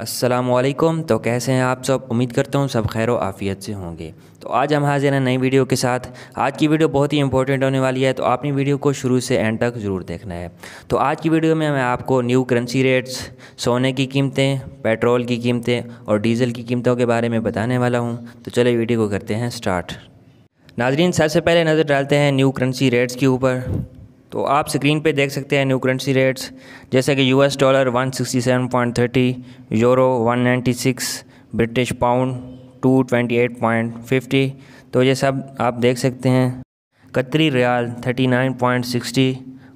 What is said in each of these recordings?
असलकम तो कैसे हैं आप सब उम्मीद करता हूँ सब खैर आफ़ियत से होंगे तो आज हम हाजिर हैं नई वीडियो के साथ आज की वीडियो बहुत ही इंपॉर्टेंट होने वाली है तो आपने वीडियो को शुरू से एंड तक ज़रूर देखना है तो आज की वीडियो में मैं आपको न्यू करेंसी रेट्स सोने की कीमतें पेट्रोल की कीमतें और डीज़ल की कीमतों के बारे में बताने वाला हूँ तो चले वीडियो को करते हैं स्टार्ट नाजरीन सबसे पहले नज़र डालते हैं न्यू करेंसी रेट्स के ऊपर तो आप स्क्रीन पे देख सकते हैं न्यू करेंसी रेट्स जैसे कि US dollar 167.30 euro 196 British pound 228.50 तो ये सब आप देख सकते हैं Qatari riyal 39.60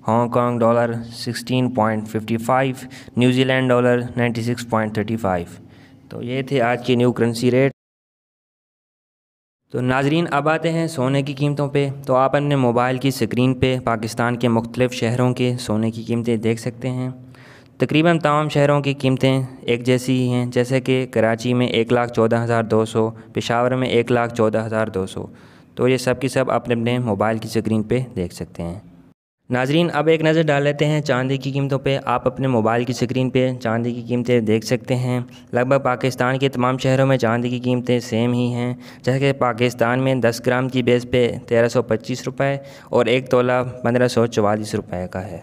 Hong Kong dollar 16.55 New Zealand dollar 96.35 तो ये थे आज के न्यू करेंसी रेट तो नाजरीन अब आते हैं सोने की कीमतों पे तो आप अपने मोबाइल की स्क्रीन पे पाकिस्तान के मुख्तलिफ़ शहरों के सोने की कीमतें देख सकते हैं तकरीबन तमाम शहरों की कीमतें एक जैसी ही हैं जैसे कि कराची में एक लाख चौदह हज़ार दो सौ पेशावर में एक लाख चौदह हज़ार दो सौ तो ये सब की सब अपने अपने मोबाइल की स्क्रीन पे देख सकते हैं नाजरीन अब एक नज़र डाल लेते हैं चांदी की कीमतों पे आप अपने मोबाइल की स्क्रीन पे चांदी की कीमतें देख सकते हैं लगभग पाकिस्तान के तमाम शहरों में चांदी की कीमतें सेम ही हैं जैसे कि पाकिस्तान में 10 ग्राम की बेस पे तेरह सौ पच्चीस और एक तोला पंद्रह सौ चवालीस रुपये का है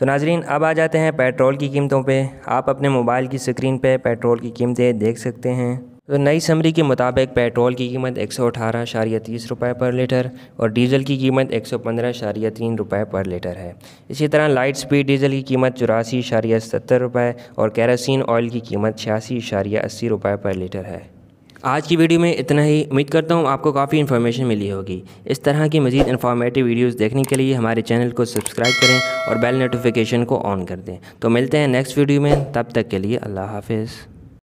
तो नाजरीन अब आ जाते हैं पेट्रोल की कीमतों पर आप अपने मोबाइल की स्क्रीन पर पे पेट्रोल की कीमतें देख सकते हैं तो नई समरी के मुताबिक पेट्रोल की कीमत एक सौ अठारह शारिया तीस रुपये पर लीटर और डीजल की कीमत एक सौ पंद्रह शारिया तीन रुपये पर लीटर है इसी तरह लाइट स्पीड डीजल की कीमत चौरासी शारिया सत्तर रुपये और कैरासिन ऑयल की कीमत छियासी शारिया अस्सी रुपये पर लीटर है आज की वीडियो में इतना ही उम्मीद करता हूँ आपको काफ़ी इन्फॉर्मेशन मिली होगी इस तरह की मजीद इन्फॉर्मेटिव वीडियोस देखने के लिए हमारे चैनल को सब्सक्राइब करें और बेल नोटिफिकेशन को ऑन कर दें तो मिलते हैं नेक्स्ट वीडियो में तब तक के लिए अल्लाह हाफिज़